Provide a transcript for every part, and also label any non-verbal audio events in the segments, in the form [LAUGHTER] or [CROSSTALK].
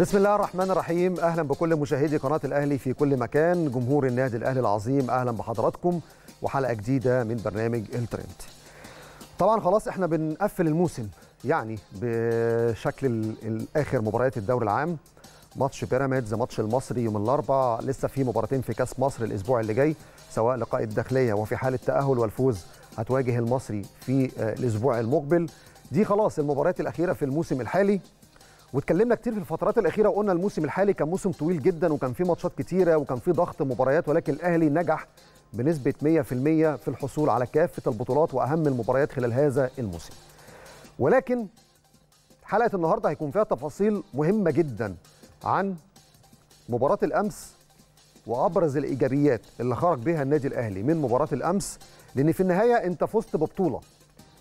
بسم الله الرحمن الرحيم اهلا بكل مشاهدي قناه الاهلي في كل مكان جمهور النادي الاهلي العظيم اهلا بحضراتكم وحلقه جديده من برنامج الترند طبعا خلاص احنا بنقفل الموسم يعني بشكل الاخر مباريات الدوري العام ماتش بيراميدز ماتش المصري يوم الاربعاء لسه في مباراتين في كاس مصر الاسبوع اللي جاي سواء لقاء الداخليه وفي حال التاهل والفوز هتواجه المصري في آه، الاسبوع المقبل دي خلاص المباريات الاخيره في الموسم الحالي واتكلمنا كتير في الفترات الاخيره وقلنا الموسم الحالي كان موسم طويل جدا وكان فيه ماتشات كتيره وكان فيه ضغط مباريات ولكن الاهلي نجح بنسبه 100% في الحصول على كافه البطولات واهم المباريات خلال هذا الموسم. ولكن حلقه النهارده هيكون فيها تفاصيل مهمه جدا عن مباراه الامس وابرز الايجابيات اللي خرج بها النادي الاهلي من مباراه الامس لان في النهايه انت فزت ببطوله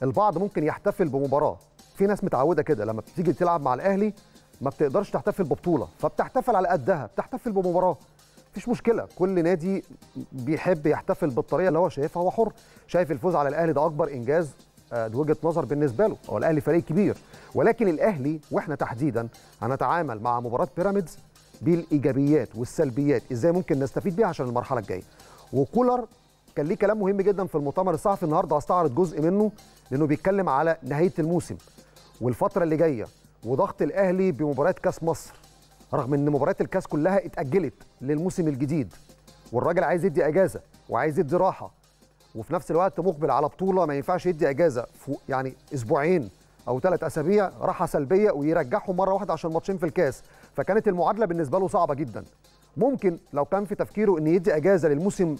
البعض ممكن يحتفل بمباراه في ناس متعوده كده لما بتيجي تلعب مع الاهلي ما بتقدرش تحتفل ببطوله فبتحتفل على قدها بتحتفل بمباراه مفيش مشكله كل نادي بيحب يحتفل بالطريقه اللي هو شايفها هو حر شايف الفوز على الاهلي ده اكبر انجاز ده آه، وجهه نظر بالنسبه له هو الاهلي فريق كبير ولكن الاهلي واحنا تحديدا هنتعامل مع مباراه بيراميدز بالايجابيات والسلبيات ازاي ممكن نستفيد بيها عشان المرحله الجايه وكولر كان ليه كلام مهم جدا في المؤتمر الصحفي النهارده هستعرض جزء منه لانه بيتكلم على نهايه الموسم والفتره اللي جايه وضغط الاهلي بمباراه كاس مصر رغم ان مباريات الكاس كلها اتاجلت للموسم الجديد والراجل عايز يدي اجازه وعايز يدي راحه وفي نفس الوقت مقبل على بطوله ما ينفعش يدي اجازه فوق يعني اسبوعين او ثلاث اسابيع راحه سلبيه ويرجعهم مره واحده عشان ماتشين في الكاس فكانت المعادله بالنسبه له صعبه جدا ممكن لو كان في تفكيره ان يدي اجازه للموسم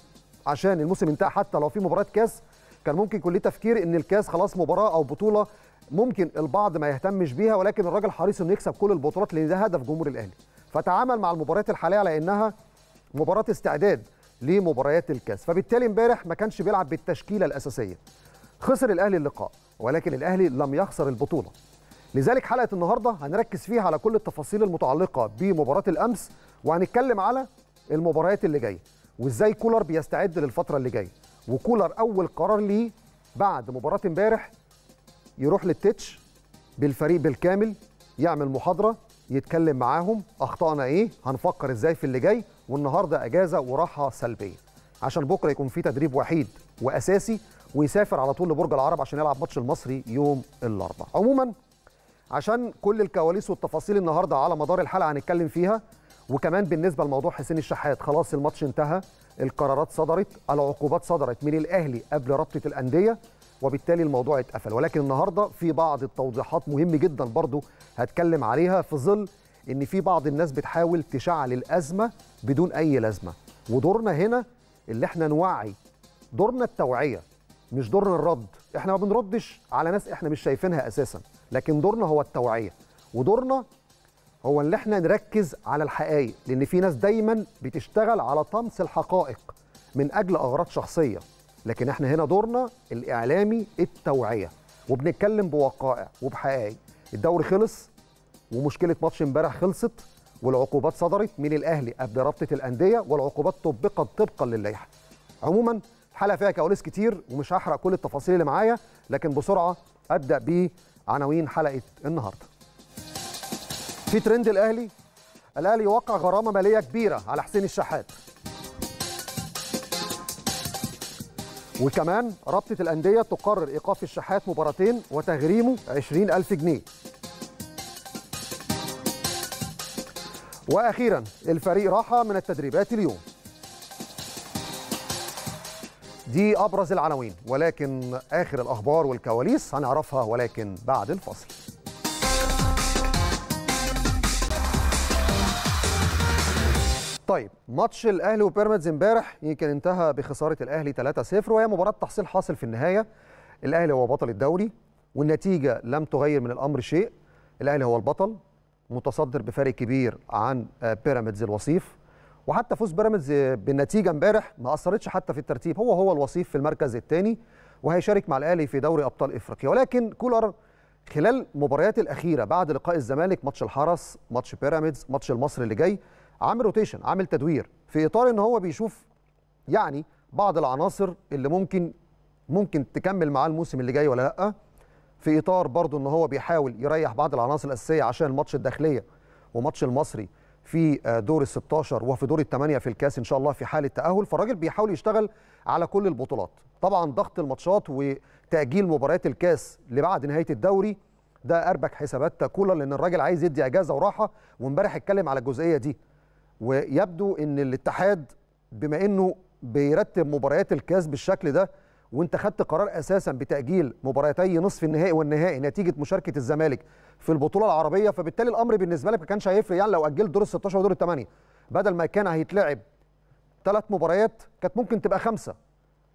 عشان الموسم انتهى حتى لو في مباراه كاس كان ممكن يكون تفكير ان الكاس خلاص مباراه او بطوله ممكن البعض ما يهتمش بيها ولكن الراجل حريص انه يكسب كل البطولات لان ده هدف جمهور الاهلي فتعامل مع المباريات الحاليه على انها مباراه استعداد لمباريات الكاس فبالتالي امبارح ما كانش بيلعب بالتشكيله الاساسيه خسر الاهلي اللقاء ولكن الاهلي لم يخسر البطوله لذلك حلقه النهارده هنركز فيها على كل التفاصيل المتعلقه بمباراه الامس وهنتكلم على المباريات اللي جايه وازاي كولر بيستعد للفتره اللي جايه وكولر اول قرار ليه بعد مباراه امبارح يروح للتتش بالفريق بالكامل يعمل محاضره يتكلم معاهم اخطانا ايه هنفكر ازاي في اللي جاي والنهارده اجازه وراحه سلبيه عشان بكره يكون في تدريب وحيد واساسي ويسافر على طول لبرج العرب عشان يلعب ماتش المصري يوم الاربعاء عموما عشان كل الكواليس والتفاصيل النهارده على مدار الحلقه هنتكلم فيها وكمان بالنسبه لموضوع حسين الشحات خلاص الماتش انتهى القرارات صدرت العقوبات صدرت من الاهلي قبل رابطه الانديه وبالتالي الموضوع اتقفل ولكن النهارده في بعض التوضيحات مهم جدا برضو هتكلم عليها في ظل ان في بعض الناس بتحاول تشعل الازمه بدون اي لازمه ودورنا هنا اللي احنا نوعي دورنا التوعيه مش دورنا الرد احنا ما بنردش على ناس احنا مش شايفينها اساسا لكن دورنا هو التوعيه ودورنا هو ان احنا نركز على الحقائق لان في ناس دايما بتشتغل على طمس الحقائق من اجل اغراض شخصيه لكن احنا هنا دورنا الاعلامي التوعيه وبنتكلم بوقائع وبحقائق الدوري خلص ومشكله ماتش امبارح خلصت والعقوبات صدرت من الاهلي قبل رابطه الانديه والعقوبات طبقت طبقا للائحه عموما الحلقه فيها كواليس كتير ومش هحرق كل التفاصيل اللي معايا لكن بسرعه ابدا بعناوين حلقه النهارده في ترند الاهلي الاهلي يوقع غرامه ماليه كبيره على حسين الشحات وكمان رابطة الأندية تقرر إيقاف الشحات مباراتين وتغريمه 20 ألف جنيه وأخيرا الفريق راحة من التدريبات اليوم دي أبرز العناوين ولكن آخر الأخبار والكواليس هنعرفها ولكن بعد الفصل طيب ماتش الاهلي وبيراميدز امبارح يمكن انتهى بخساره الاهلي 3-0 وهي مباراه تحصيل حاصل في النهايه الاهلي هو بطل الدوري والنتيجه لم تغير من الامر شيء الاهلي هو البطل متصدر بفارق كبير عن آه، بيراميدز الوصيف وحتى فوز بيراميدز بالنتيجه امبارح ما اثرتش حتى في الترتيب هو هو الوصيف في المركز الثاني وهيشارك مع الاهلي في دوري ابطال افريقيا ولكن كولر خلال مباريات الاخيره بعد لقاء الزمالك ماتش الحرس ماتش بيراميدز ماتش المصري اللي جاي عامل روتيشن عامل تدوير في اطار ان هو بيشوف يعني بعض العناصر اللي ممكن ممكن تكمل معاه الموسم اللي جاي ولا لا في اطار برضه ان هو بيحاول يريح بعض العناصر الاساسيه عشان الماتش الداخليه وماتش المصري في آه، دور ال 16 وفي دور الثمانيه في الكاس ان شاء الله في حال التاهل فالراجل بيحاول يشتغل على كل البطولات طبعا ضغط الماتشات وتاجيل مباريات الكاس لبعد نهايه الدوري ده اربك حسابات كولر لان الراجل عايز يدي اجازه وراحه وامبارح اتكلم على الجزئيه دي ويبدو ان الاتحاد بما انه بيرتب مباريات الكاس بالشكل ده وانت خدت قرار اساسا بتاجيل مباراتي نصف النهائي والنهائي نتيجه مشاركه الزمالك في البطوله العربيه فبالتالي الامر بالنسبه لك ما كانش هيفرق يعني لو اجلت دور ال 16 ودور الثمانيه بدل ما كان هيتلعب ثلاث مباريات كانت ممكن تبقى خمسه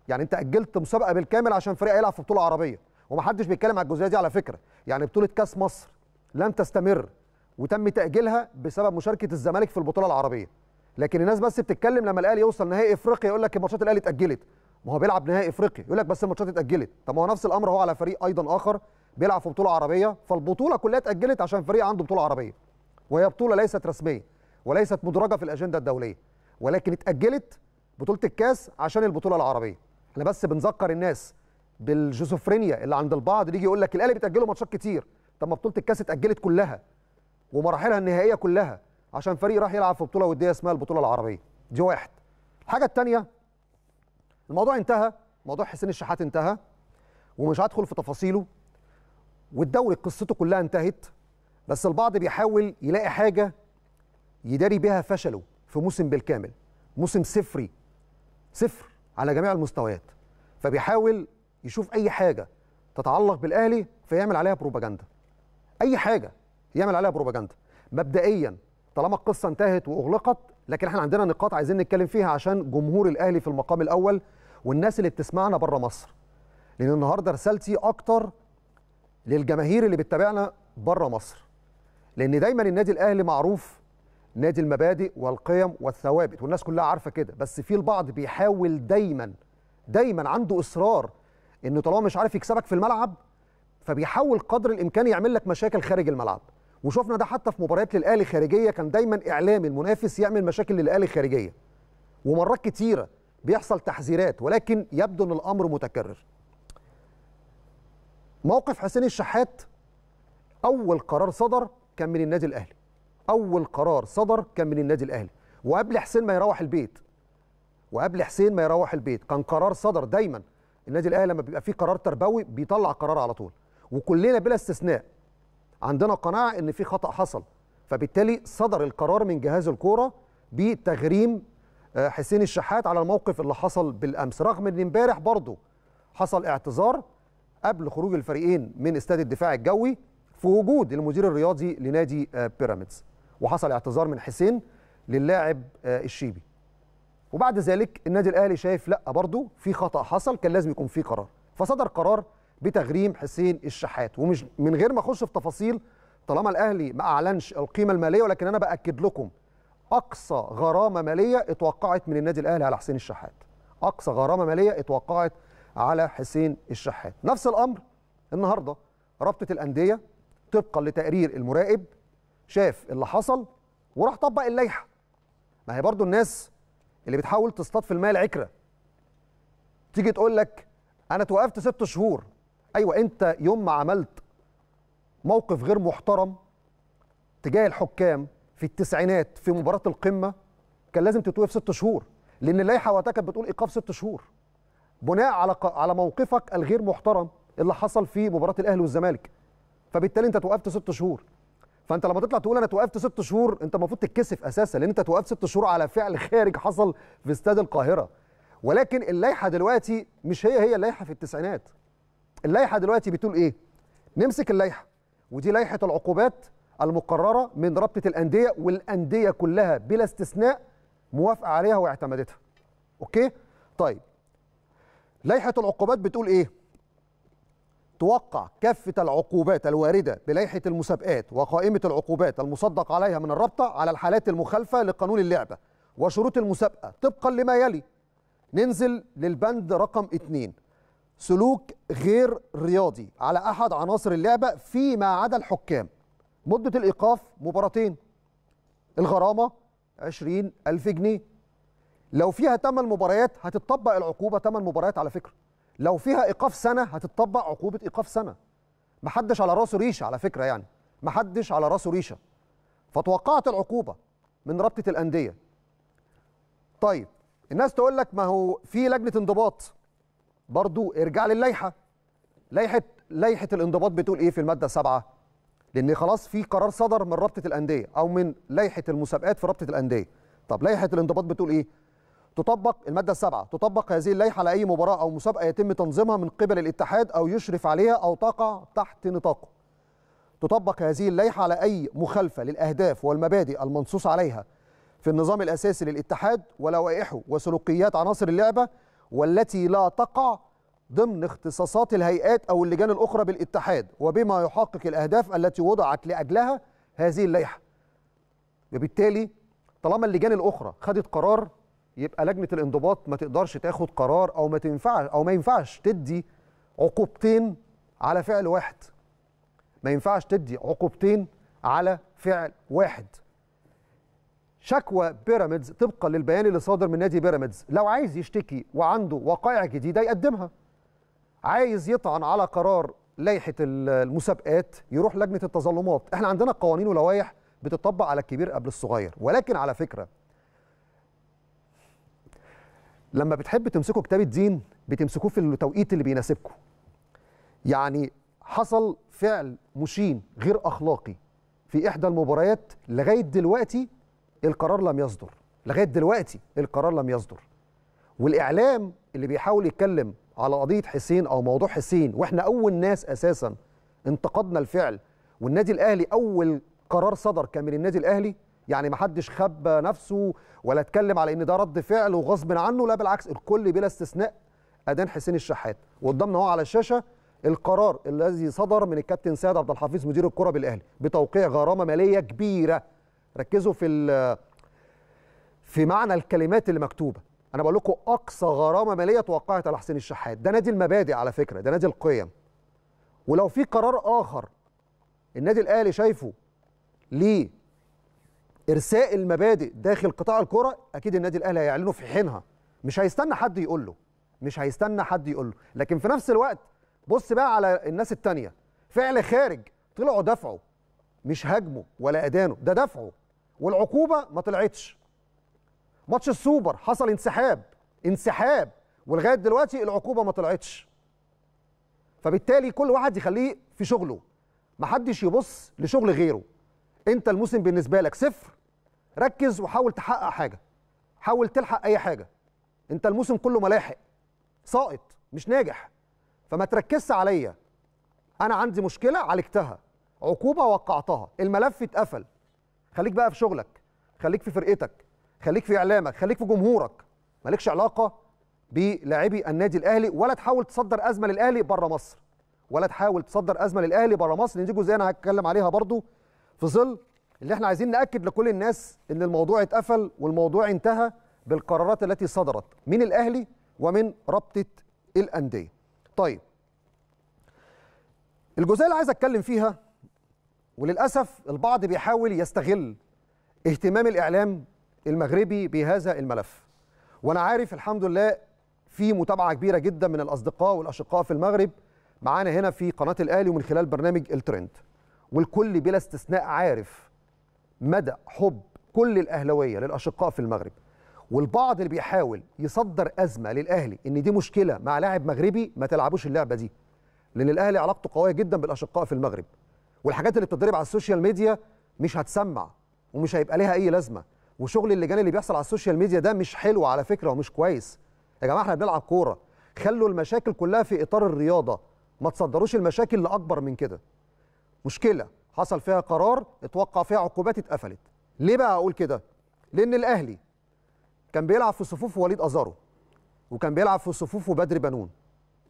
يعني انت اجلت مسابقه بالكامل عشان فريق هيلعب في بطوله عربيه ومحدش بيتكلم على الجزئيه دي على فكره يعني بطوله كاس مصر لن تستمر وتم تاجيلها بسبب مشاركه الزمالك في البطوله العربيه لكن الناس بس بتتكلم لما الاهلي يوصل نهائي افريقيا يقول لك ماتشات الاهلي اتاجلت ما هو بيلعب نهائي افريقيا يقول لك بس الماتشات اتاجلت طب ما هو نفس الامر هو على فريق ايضا اخر بيلعب في بطوله عربيه فالبطوله كلها اتاجلت عشان فريق عنده بطوله عربيه وهي بطوله ليست رسميه وليست مدرجه في الاجنده الدوليه ولكن اتاجلت بطوله الكاس عشان البطوله العربيه احنا بس بنذكر الناس بالجيزوفرينيا اللي عند البعض يجي يقول لك الاهلي بيتاجلوا ماتشات كتير طب ما بطوله الكاس اتاجلت كلها ومراحلها النهائيه كلها عشان فريق راح يلعب في بطوله وديه اسمها البطوله العربيه دي واحد الحاجه الثانيه الموضوع انتهى موضوع حسين الشحات انتهى ومش هدخل في تفاصيله والدوري قصته كلها انتهت بس البعض بيحاول يلاقي حاجه يداري بيها فشله في موسم بالكامل موسم صفري صفر على جميع المستويات فبيحاول يشوف اي حاجه تتعلق بالاهلي فيعمل عليها بروباجندا اي حاجه يعمل عليها بروباجندا مبدئيا طالما القصه انتهت واغلقت لكن احنا عندنا نقاط عايزين نتكلم فيها عشان جمهور الاهلي في المقام الاول والناس اللي بتسمعنا بره مصر لان النهارده رسالتي اكتر للجماهير اللي بتتابعنا بره مصر لان دايما النادي الاهلي معروف نادي المبادئ والقيم والثوابت والناس كلها عارفه كده بس في البعض بيحاول دايما دايما عنده اصرار انه طالما مش عارف يكسبك في الملعب فبيحاول قدر الامكان يعمل لك مشاكل خارج الملعب وشفنا ده حتى في مباريات للاهلي خارجيه كان دايما اعلام المنافس يعمل مشاكل للاهلي خارجيه ومرات كتيره بيحصل تحذيرات ولكن يبدو ان الامر متكرر موقف حسين الشحات اول قرار صدر كان من النادي الاهلي اول قرار صدر كان من النادي الاهلي وقبل حسين ما يروح البيت وقبل حسين ما يروح البيت كان قرار صدر دايما النادي الاهلي لما بيبقى فيه قرار تربوي بيطلع قرار على طول وكلنا بلا استثناء عندنا قناعه ان في خطا حصل فبالتالي صدر القرار من جهاز الكوره بتغريم آه، حسين الشحات على الموقف اللي حصل بالامس رغم ان امبارح برضه حصل اعتذار قبل خروج الفريقين من استاد الدفاع الجوي في وجود المدير الرياضي لنادي آه، بيراميدز وحصل اعتذار من حسين للاعب آه، الشيبي وبعد ذلك النادي الاهلي شايف لا برضه في خطا حصل كان لازم يكون في قرار فصدر قرار بتغريم حسين الشحات ومش من غير ما اخش في تفاصيل طالما الاهلي ما اعلنش القيمه الماليه ولكن انا باكد لكم اقصى غرامه ماليه اتوقعت من النادي الاهلي على حسين الشحات اقصى غرامه ماليه اتوقعت على حسين الشحات نفس الامر النهارده رابطه الانديه طبقا لتقرير المراقب شاف اللي حصل وراح طبق اللائحه ما هي برضو الناس اللي بتحاول تصطاد في الماء العكره تيجي تقول لك انا توقفت ست شهور ايوه انت يوم ما عملت موقف غير محترم تجاه الحكام في التسعينات في مباراه القمه كان لازم تتوقف ست شهور لان اللائحه وقتها كانت بتقول ايقاف ست شهور بناء على على موقفك الغير محترم اللي حصل في مباراه الاهلي والزمالك فبالتالي انت توقفت ست شهور فانت لما تطلع تقول انا توقفت ست شهور انت المفروض تتكسف اساسا لان انت توقفت ست شهور على فعل خارج حصل في استاد القاهره ولكن اللائحه دلوقتي مش هي هي اللائحه في التسعينات اللائحه دلوقتي بتقول ايه نمسك اللائحه ودي لائحه العقوبات المقرره من رابطه الانديه والانديه كلها بلا استثناء موافقه عليها واعتمدتها اوكي طيب لائحه العقوبات بتقول ايه توقع كافة العقوبات الواردة بلائحة المسابقات وقائمة العقوبات المصدق عليها من الرابطة على الحالات المخالفة لقانون اللعبة وشروط المسابقة طبقا لما يلي ننزل للبند رقم 2 سلوك غير رياضي على احد عناصر اللعبه فيما عدا الحكام مده الايقاف مباراتين الغرامه 20000 جنيه لو فيها ثمان مباريات هتطبق العقوبه ثمان مباريات على فكره لو فيها ايقاف سنه هتطبق عقوبه ايقاف سنه محدش على راسه ريشه على فكره يعني محدش على راسه ريشه فتوقعت العقوبه من رابطه الانديه طيب الناس تقول لك ما هو في لجنه انضباط برضو ارجع للائحه لائحه لائحه الانضباط بتقول ايه في الماده 7 لان خلاص في قرار صدر من رابطه الانديه او من لائحه المسابقات في رابطه الانديه طب لائحه الانضباط بتقول ايه تطبق المادة السابعة تطبق هذه اللائحة على أي مباراة أو مسابقة يتم تنظيمها من قبل الاتحاد أو يشرف عليها أو تقع تحت نطاقه تطبق هذه اللائحة على أي مخالفة للأهداف والمبادئ المنصوص عليها في النظام الأساسي للاتحاد ولوائحه وسلوكيات عناصر اللعبة والتي لا تقع ضمن اختصاصات الهيئات أو اللجان الأخرى بالاتحاد وبما يحقق الأهداف التي وضعت لأجلها هذه اللائحة وبالتالي طالما اللجان الأخرى خدت قرار يبقى لجنة الانضباط ما تقدرش تاخد قرار أو ما تنفعش أو ما ينفعش تدي عقوبتين على فعل واحد ما ينفعش تدي عقوبتين على فعل واحد شكوى بيراميدز طبقا للبيان اللي صادر من نادي بيراميدز لو عايز يشتكي وعنده وقائع جديده يقدمها عايز يطعن على قرار لائحه المسابقات يروح لجنه التظلمات احنا عندنا قوانين ولوائح بتطبق على الكبير قبل الصغير ولكن على فكره لما بتحب تمسكوا كتاب الدين بتمسكوه في التوقيت اللي بيناسبكم يعني حصل فعل مشين غير اخلاقي في احدى المباريات لغايه دلوقتي القرار لم يصدر لغايه دلوقتي القرار لم يصدر والاعلام اللي بيحاول يتكلم على قضيه حسين او موضوع حسين واحنا اول ناس اساسا انتقدنا الفعل والنادي الاهلي اول قرار صدر كان من النادي الاهلي يعني ما حدش خبى نفسه ولا اتكلم على ان ده رد فعل وغصب عنه لا بالعكس الكل بلا استثناء ادان حسين الشحات وقدامنا اهو على الشاشه القرار الذي صدر من الكابتن سيد عبد الحفيظ مدير الكره بالاهلي بتوقيع غرامه ماليه كبيره ركزوا في في معنى الكلمات اللي مكتوبه انا بقول لكم اقصى غرامه ماليه توقعت على حسين الشحات ده نادي المبادئ على فكره ده نادي القيم ولو في قرار اخر النادي الاهلي شايفه ليه ارساء المبادئ داخل قطاع الكره اكيد النادي الاهلي هيعلنه في حينها مش هيستنى حد يقول له مش هيستنى حد يقول له لكن في نفس الوقت بص بقى على الناس التانية فعل خارج طلعوا دفعوا مش هاجموا ولا ادانوا ده دفعوا والعقوبه ما طلعتش ماتش السوبر حصل انسحاب انسحاب ولغايه دلوقتي العقوبه ما طلعتش فبالتالي كل واحد يخليه في شغله محدش يبص لشغل غيره انت الموسم بالنسبه لك صفر ركز وحاول تحقق حاجه حاول تلحق اي حاجه انت الموسم كله ملاحق ساقط مش ناجح فما تركزش عليا انا عندي مشكله عالجتها عقوبه وقعتها الملف اتقفل خليك بقى في شغلك خليك في فرقتك خليك في اعلامك خليك في جمهورك مالكش علاقه بلاعبي النادي الاهلي ولا تحاول تصدر ازمه للاهلي بره مصر ولا تحاول تصدر ازمه للاهلي بره مصر دي جزئيه انا هتكلم عليها برضو في ظل اللي احنا عايزين ناكد لكل الناس ان الموضوع اتقفل والموضوع انتهى بالقرارات التي صدرت من الاهلي ومن رابطه الانديه. طيب الجزئيه اللي عايز اتكلم فيها وللأسف البعض بيحاول يستغل اهتمام الإعلام المغربي بهذا الملف وأنا عارف الحمد لله في متابعة كبيرة جدا من الأصدقاء والأشقاء في المغرب معانا هنا في قناة الأهلي ومن خلال برنامج الترند والكل بلا استثناء عارف مدى حب كل الاهلاويه للأشقاء في المغرب والبعض اللي بيحاول يصدر أزمة للأهلي إن دي مشكلة مع لاعب مغربي ما تلعبوش اللعبة دي لأن الأهلي علاقته قوية جدا بالأشقاء في المغرب والحاجات اللي بتتضرب على السوشيال ميديا مش هتسمع ومش هيبقى ليها اي لازمه وشغل اللجان اللي بيحصل على السوشيال ميديا ده مش حلو على فكره ومش كويس يا جماعه احنا بنلعب كوره خلوا المشاكل كلها في اطار الرياضه ما تصدروش المشاكل لاكبر من كده مشكله حصل فيها قرار اتوقع فيها عقوبات اتقفلت ليه بقى اقول كده لان الاهلي كان بيلعب في صفوف وليد ازارو وكان بيلعب في صفوف بدر بنون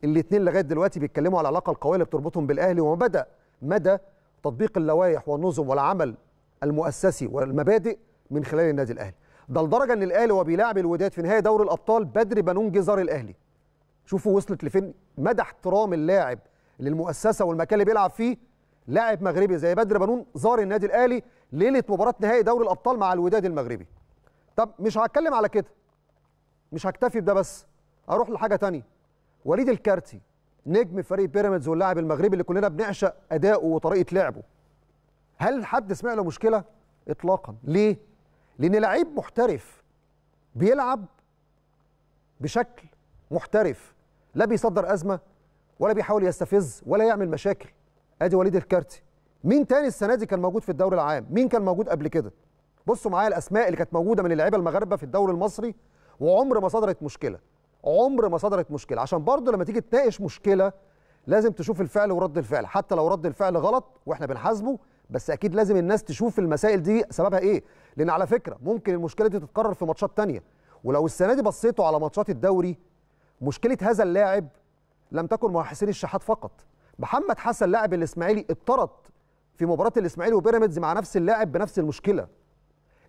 الاثنين لغايه دلوقتي بيتكلموا على العلاقه القويه اللي بتربطهم بالاهلي وما بدا مدى تطبيق اللوائح والنظم والعمل المؤسسي والمبادئ من خلال النادي الاهلي ده لدرجه ان الاهلي وهو بيلاعب الوداد في نهائي دوري الابطال بدر بنون جزار الاهلي شوفوا وصلت لفين مدى احترام اللاعب للمؤسسه والمكان اللي بيلعب فيه لاعب مغربي زي بدر بنون زار النادي الاهلي ليله مباراه نهائي دوري الابطال مع الوداد المغربي طب مش هتكلم على كده مش هكتفي بده بس اروح لحاجه ثانيه. وليد الكارتي نجم فريق بيراميدز واللاعب المغربي اللي كلنا بنعشق اداؤه وطريقه لعبه هل حد سمع له مشكله اطلاقا ليه لان لعيب محترف بيلعب بشكل محترف لا بيصدر ازمه ولا بيحاول يستفز ولا يعمل مشاكل ادي وليد الكارتي مين تاني السنه دي كان موجود في الدوري العام مين كان موجود قبل كده بصوا معايا الاسماء اللي كانت موجوده من اللعيبه المغاربه في الدوري المصري وعمر ما صدرت مشكله عمر ما صدرت مشكله عشان برضه لما تيجي تناقش مشكله لازم تشوف الفعل ورد الفعل حتى لو رد الفعل غلط واحنا بنحاسبه بس اكيد لازم الناس تشوف المسائل دي سببها ايه لان على فكره ممكن المشكله دي تتكرر في ماتشات تانية ولو السنه دي بصيتوا على ماتشات الدوري مشكله هذا اللاعب لم تكن مع حسين الشحات فقط محمد حسن لاعب الاسماعيلي اضطرت في مباراه الاسماعيلي وبيراميدز مع نفس اللاعب بنفس المشكله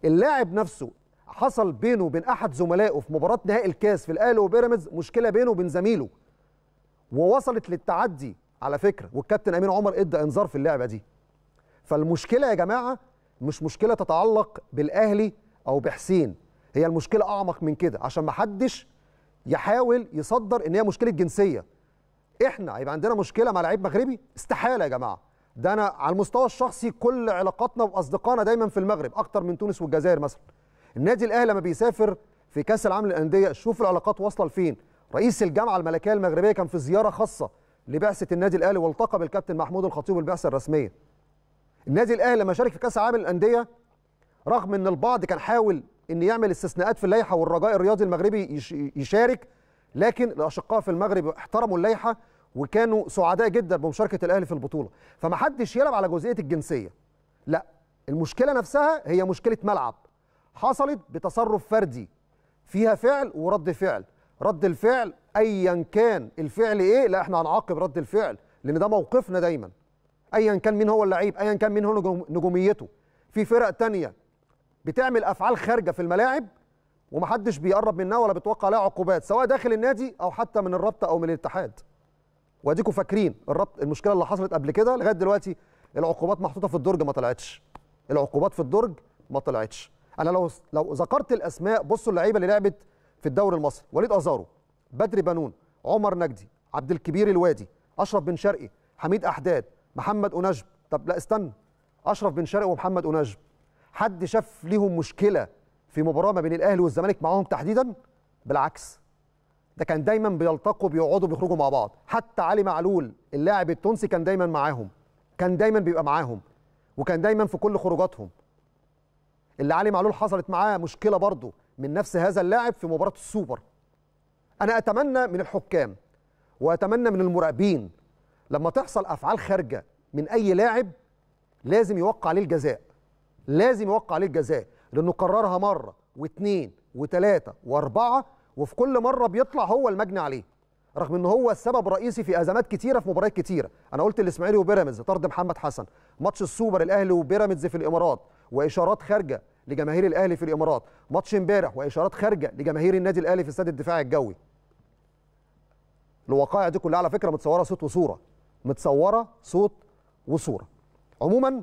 اللاعب نفسه حصل بينه وبين احد زملائه في مباراه نهائي الكاس في الاهلي وبيراميدز مشكله بينه وبين زميله ووصلت للتعدي على فكره والكابتن امين عمر ادى انذار في اللعبه دي فالمشكله يا جماعه مش مشكله تتعلق بالاهلي او بحسين هي المشكله اعمق من كده عشان ما حدش يحاول يصدر ان هي مشكله جنسيه احنا هيبقى عندنا مشكله مع لعيب مغربي استحاله يا جماعه ده انا على المستوى الشخصي كل علاقاتنا واصدقائنا دايما في المغرب اكتر من تونس والجزائر مثلا النادي الاهلي لما بيسافر في كاس العالم للانديه شوف العلاقات واصله لفين رئيس الجامعه الملكيه المغربيه كان في زياره خاصه لبعثه النادي الاهلي والتقى بالكابتن محمود الخطيب والبعثه الرسميه النادي الاهلي لما شارك في كاس العالم للانديه رغم ان البعض كان حاول ان يعمل استثناءات في اللائحه والرجاء الرياضي المغربي يشارك لكن الاشقاء في المغرب احترموا اللائحه وكانوا سعداء جدا بمشاركه الاهلي في البطوله فمحدش يلعب على جزئيه الجنسيه لا المشكله نفسها هي مشكله ملعب حصلت بتصرف فردي فيها فعل ورد فعل رد الفعل ايا كان الفعل ايه لا احنا هنعاقب رد الفعل لان ده موقفنا دايما ايا كان مين هو اللعيب ايا كان مين هو نجوميته في فرق تانية بتعمل افعال خارجه في الملاعب ومحدش بيقرب منها ولا بتوقع عليها عقوبات سواء داخل النادي او حتى من الرابطه او من الاتحاد واديكم فاكرين الربط المشكله اللي حصلت قبل كده لغايه دلوقتي العقوبات محطوطه في الدرج ما طلعتش العقوبات في الدرج ما طلعتش انا لو لو ذكرت الاسماء بصوا اللعيبه اللي لعبت في الدوري المصري وليد ازارو بدري بنون عمر نجدي عبد الكبير الوادي اشرف بن شرقي حميد احداد محمد انجب طب لا استنى اشرف بن شرقي ومحمد انجب حد شاف ليهم مشكله في مباراه ما بين الاهلي والزمالك معاهم تحديدا بالعكس ده كان دايما بيلتقوا بيقعدوا بيخرجوا مع بعض حتى علي معلول اللاعب التونسي كان دايما معاهم كان دايما بيبقى معاهم وكان دايما في كل خروجاتهم اللي علي معلول حصلت معاه مشكله برضه من نفس هذا اللاعب في مباراه السوبر انا اتمنى من الحكام واتمنى من المراقبين لما تحصل افعال خارجه من اي لاعب لازم يوقع عليه الجزاء لازم يوقع عليه الجزاء لانه قررها مره واثنين وثلاثه واربعه وفي كل مره بيطلع هو المجني عليه رغم ان هو السبب الرئيسي في ازمات كتيره في مباريات كتيره انا قلت الاسماعيلي وبيراميدز طرد محمد حسن ماتش السوبر الاهلي وبيراميدز في الامارات واشارات خارجه لجماهير الاهلي في الامارات ماتش امبارح واشارات خارجه لجماهير النادي الاهلي في استاد الدفاع الجوي الوقائع دي كلها على فكره متصوره صوت وصوره متصوره صوت وصوره عموما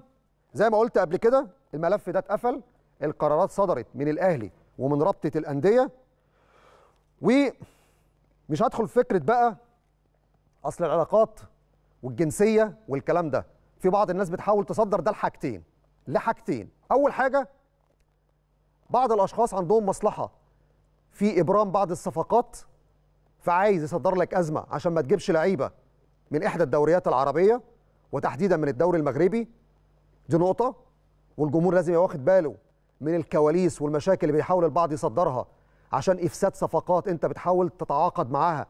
زي ما قلت قبل كده الملف ده اتقفل القرارات صدرت من الاهلي ومن رابطه الانديه و مش هدخل في فكره بقى اصل العلاقات والجنسيه والكلام ده في بعض الناس بتحاول تصدر ده لحاجتين لحاجتين اول حاجه بعض الاشخاص عندهم مصلحه في ابرام بعض الصفقات فعايز يصدر لك ازمه عشان ما تجيبش لعيبه من احدى الدوريات العربيه وتحديدا من الدوري المغربي دي نقطه والجمهور لازم يبقى واخد باله من الكواليس والمشاكل اللي بيحاول البعض يصدرها عشان افساد صفقات انت بتحاول تتعاقد معاها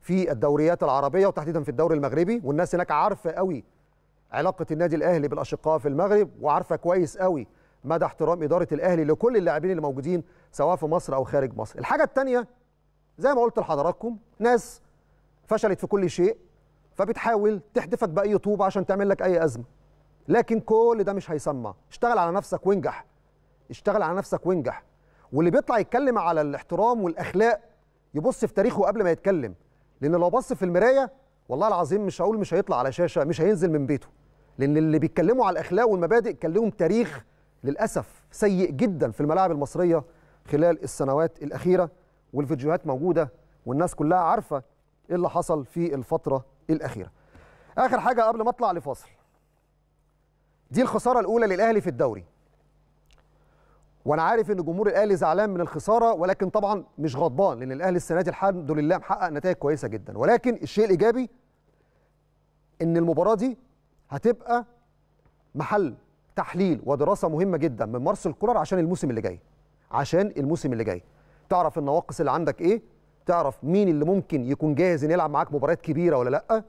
في الدوريات العربيه وتحديدا في الدوري المغربي والناس هناك عارفه قوي علاقه النادي الاهلي بالاشقاء في المغرب وعارفه كويس قوي مدى احترام اداره الاهلي لكل اللاعبين اللي موجودين سواء في مصر او خارج مصر الحاجه الثانيه زي ما قلت لحضراتكم ناس فشلت في كل شيء فبتحاول تحدفك باي طوبه عشان تعمل لك اي ازمه لكن كل ده مش هيسمع اشتغل على نفسك وانجح اشتغل على نفسك وانجح واللي بيطلع يتكلم على الاحترام والاخلاق يبص في تاريخه قبل ما يتكلم لان لو بص في المرايه والله العظيم مش هقول مش هيطلع على شاشه مش هينزل من بيته لان اللي بيتكلموا على الاخلاق والمبادئ كان لهم تاريخ للاسف سيء جدا في الملاعب المصريه خلال السنوات الاخيره والفيديوهات موجوده والناس كلها عارفه ايه اللي حصل في الفتره الاخيره اخر حاجه قبل ما اطلع لفاصل دي الخساره الاولى للاهلي في الدوري وانا عارف ان جمهور الاهلي زعلان من الخساره ولكن طبعا مش غضبان لان الاهلي السنه دي الحمد لله محقق نتائج كويسه جدا ولكن الشيء الايجابي ان المباراه دي هتبقى محل تحليل ودراسه مهمه جدا من مارسيل كولر عشان الموسم اللي جاي عشان الموسم اللي جاي تعرف النواقص اللي عندك ايه تعرف مين اللي ممكن يكون جاهز ان يلعب معاك مباريات كبيره ولا لا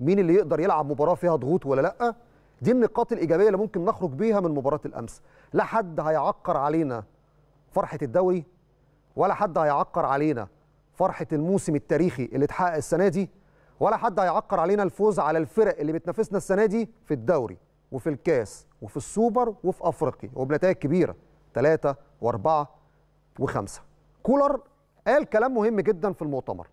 مين اللي يقدر يلعب مباراه فيها ضغوط ولا لا دي النقاط الايجابيه اللي ممكن نخرج بيها من مباراه الامس لا حد هيعكر علينا فرحه الدوري ولا حد هيعكر علينا فرحه الموسم التاريخي اللي اتحقق السنه دي ولا حد هيعكر علينا الفوز على الفرق اللي بتنافسنا السنه دي في الدوري وفي الكاس وفي السوبر وفي افريقيا وبنتائج كبيره ثلاثة وأربعة وخمسة كولر قال كلام مهم جدا في المؤتمر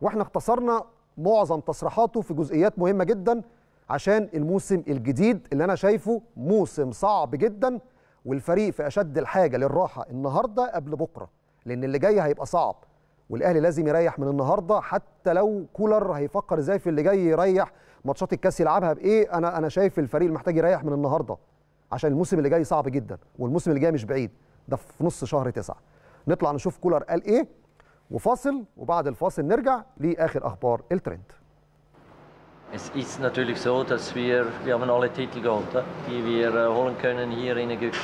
واحنا اختصرنا معظم تصريحاته في جزئيات مهمه جدا عشان الموسم الجديد اللي انا شايفه موسم صعب جدا والفريق في اشد الحاجه للراحه النهارده قبل بكره لان اللي جاي هيبقى صعب والاهلي لازم يريح من النهارده حتى لو كولر هيفكر ازاي في اللي جاي يريح ماتشات الكاس يلعبها بايه انا انا شايف الفريق محتاج يريح من النهارده عشان الموسم اللي جاي صعب جدا والموسم اللي جاي مش بعيد ده في نص شهر تسعة نطلع نشوف كولر قال ايه وفاصل وبعد الفاصل نرجع لاخر اخبار الترند Es ist natürlich so, dass wir, wir haben alle Titel geholt, die wir holen können hier in Ägypten.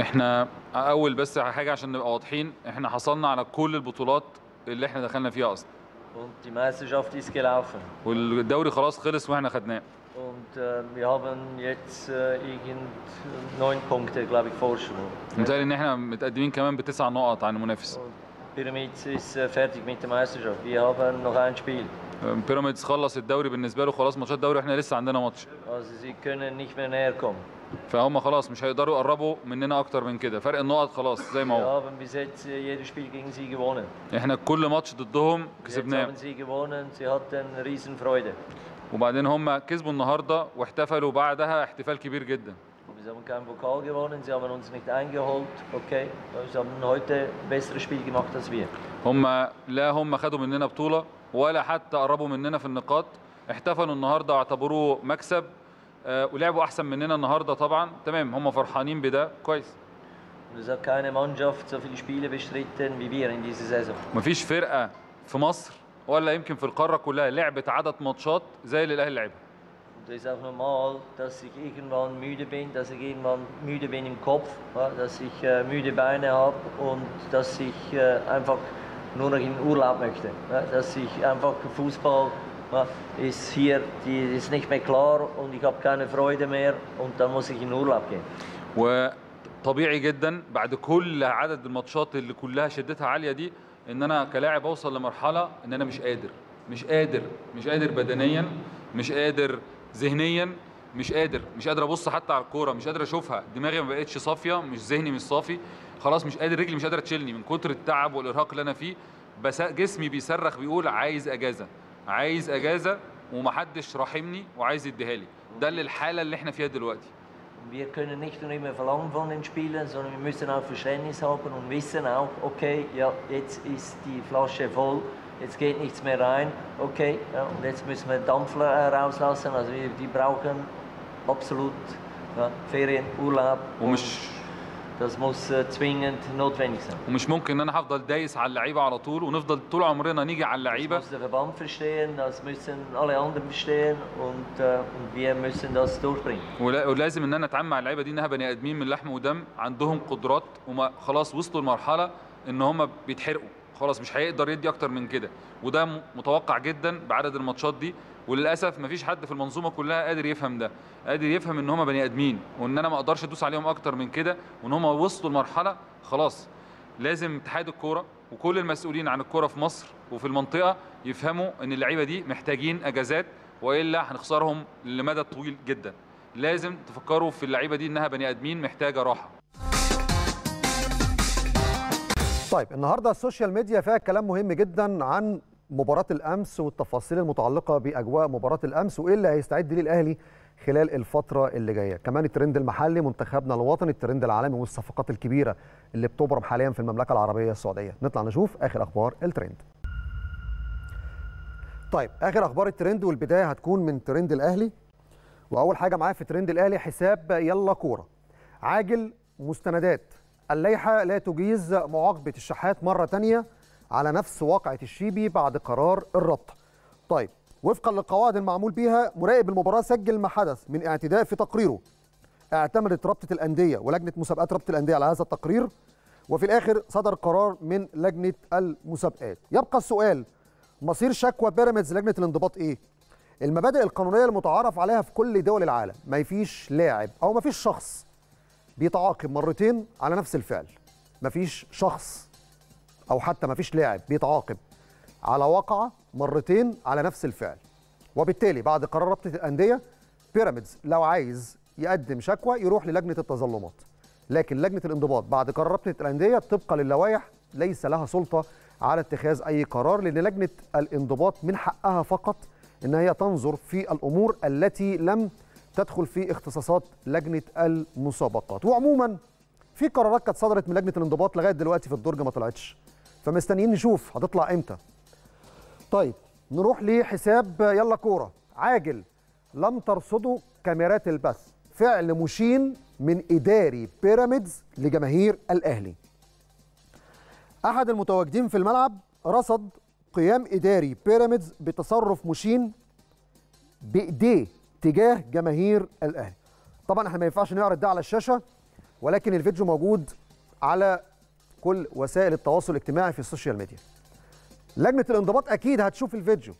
احنا اول بس حاجه عشان نبقى واضحين احنا حصلنا على كل البطولات اللي احنا دخلنا فيها اصلا. Und die Meisterschaft ist gelaufen. والدوري خلاص خلص واحنا خدناه. Und äh, wir haben jetzt äh, irgend neun Punkte, glaube ich, Vorsprung. متهيألي إن إحنا متقدمين كمان بتسع نقط عن المنافس. Pyramids ist äh, fertig mit der Meisterschaft. Wir haben noch ein Spiel. بيراميدز خلص الدوري بالنسبه له خلاص ماتشات دوري احنا لسه عندنا ماتش آه، فهم خلاص مش هيقدروا يقربوا مننا اكتر من كده فرق النقط خلاص زي ما هو آه، احنا كل ماتش ضدهم كسبناه وبعدين هم كسبوا النهارده واحتفلوا بعدها احتفال كبير جدا haben keinen gewonnen, sie haben uns nicht eingeholt. Okay, sie haben heute besseres Spiel gemacht als wir. هم لا هم خدوا مننا بطوله ولا حتى قربوا مننا في النقاط احتفلوا النهارده واعتبروه مكسب آه، ولعبوا احسن مننا النهارده طبعا تمام هم فرحانين بده كويس مفيش فرقه في مصر ولا يمكن في القاره كلها لعبت عدد ماتشات زي اللي الاهلي لعبها Das ist auch normal, dass ich irgendwann müde bin, dass ich irgendwann müde bin im Kopf, dass ich äh, müde Beine habe und dass ich äh, einfach nur noch in Urlaub möchte. Ja, Dass ich einfach Fußball ja, ist hier die ist nicht mehr klar und ich habe keine Freude mehr und dann muss ich in Urlaub gehen. طبيعي جدا بعد كل عدد الماتشات اللي كلها شدتها عاليه دي ان انا كلاعب اوصل لمرحله ان انا مش قادر مش قادر مش قادر بدنيا مش قادر ذهنيا مش قادر مش قادر ابص حتى على الكوره مش قادر اشوفها دماغي ما بقتش صافيه مش ذهني مش صافي خلاص مش قادر رجلي مش قادره تشيلني من كتر التعب والارهاق اللي انا فيه بس جسمي بيصرخ بيقول عايز اجازه عايز اجازه ومحدش راحمني وعايز يديها لي ده اللي الحاله اللي احنا فيها دلوقتي Wir können nicht nur immer verlangen von den Spielern, sondern wir müssen auch Verständnis haben und wissen auch, okay, ja, jetzt ist die Flasche voll, jetzt geht nichts mehr rein, okay, ja, und jetzt müssen wir Dampfler rauslassen, also wir, die brauchen absolut ja, Ferien, Urlaub. Und, und Dat muss äh, zwingend noodwendig zijn. ومش ممكن ان انا هفضل دايس على اللعيبه على طول ونفضل طول عمرنا نيجي على اللعيبه. Das muss der Verband verstehen, das müssen alle anderen verstehen und, äh, und wir müssen das durchbringen. ولازم ان انا اتعامل مع اللعيبه دي انها بني ادمين من لحم ودم عندهم قدرات وما خلاص وصلوا لمرحله ان هم بيتحرقوا خلاص مش هيقدر يدي اكتر من كده وده متوقع جدا بعدد الماتشات دي وللاسف مفيش حد في المنظومه كلها قادر يفهم ده قادر يفهم ان هم بني ادمين وان انا ما اقدرش ادوس عليهم اكتر من كده وان هم وصلوا لمرحله خلاص لازم اتحاد الكوره وكل المسؤولين عن الكوره في مصر وفي المنطقه يفهموا ان اللعيبه دي محتاجين اجازات والا هنخسرهم لمدى طويل جدا لازم تفكروا في اللعيبه دي انها بني ادمين محتاجه راحه طيب النهارده السوشيال ميديا فيها كلام مهم جدا عن مباراه الامس والتفاصيل المتعلقه باجواء مباراه الامس وايه اللي هيستعد ليه الاهلي خلال الفتره اللي جايه كمان الترند المحلي منتخبنا الوطني الترند العالمي والصفقات الكبيره اللي بتبرم حاليا في المملكه العربيه السعوديه نطلع نشوف اخر اخبار الترند طيب اخر اخبار الترند والبدايه هتكون من ترند الاهلي واول حاجه معايا في ترند الاهلي حساب يلا كوره عاجل مستندات اللائحه لا تجيز معاقبه الشحات مره ثانيه على نفس واقعة الشيبي بعد قرار الربط طيب وفقا للقواعد المعمول بها مراقب المباراة سجل ما حدث من اعتداء في تقريره اعتمدت رابطة الأندية ولجنة مسابقات رابطة الأندية على هذا التقرير وفي الآخر صدر قرار من لجنة المسابقات يبقى السؤال مصير شكوى بيراميدز لجنة الانضباط إيه؟ المبادئ القانونية المتعارف عليها في كل دول العالم ما فيش لاعب أو ما فيش شخص بيتعاقب مرتين على نفس الفعل ما فيش شخص او حتى ما فيش لاعب بيتعاقب على وقعه مرتين على نفس الفعل وبالتالي بعد قرار رابطه الانديه بيراميدز لو عايز يقدم شكوى يروح للجنه التظلمات لكن لجنه الانضباط بعد قرار رابطه الانديه طبقا للوائح ليس لها سلطه على اتخاذ اي قرار لان لجنه الانضباط من حقها فقط ان هي تنظر في الامور التي لم تدخل في اختصاصات لجنه المسابقات وعموما في قرارات كانت صدرت من لجنه الانضباط لغايه دلوقتي في الدرج ما طلعتش فمستنيين نشوف هتطلع امتى طيب نروح لحساب يلا كوره عاجل لم ترصده كاميرات البث فعل مشين من اداري بيراميدز لجماهير الاهلي احد المتواجدين في الملعب رصد قيام اداري بيراميدز بتصرف مشين بايديه تجاه جماهير الاهلي طبعا احنا ما ينفعش نعرض ده على الشاشه ولكن الفيديو موجود على كل وسائل التواصل الاجتماعي في السوشيال ميديا لجنه الانضباط اكيد هتشوف الفيديو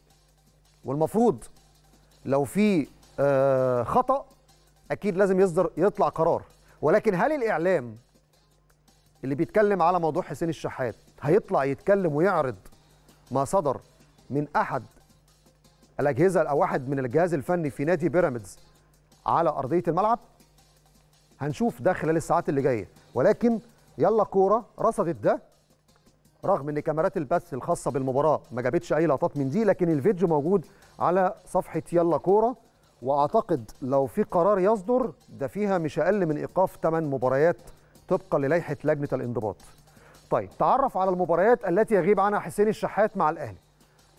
والمفروض لو في آه، خطا اكيد لازم يصدر يطلع قرار ولكن هل الاعلام اللي بيتكلم على موضوع حسين الشحات هيطلع يتكلم ويعرض ما صدر من احد الاجهزه او واحد من الجهاز الفني في نادي بيراميدز على ارضيه الملعب هنشوف ده خلال الساعات اللي جايه ولكن يلا كوره رصدت ده رغم ان كاميرات البث الخاصه بالمباراه ما جابتش اي لقطات من دي لكن الفيديو موجود على صفحه يلا كوره واعتقد لو في قرار يصدر ده فيها مش اقل من ايقاف 8 مباريات طبقا للائحه لجنه الانضباط. طيب تعرف على المباريات التي يغيب عنها حسين الشحات مع الاهلي.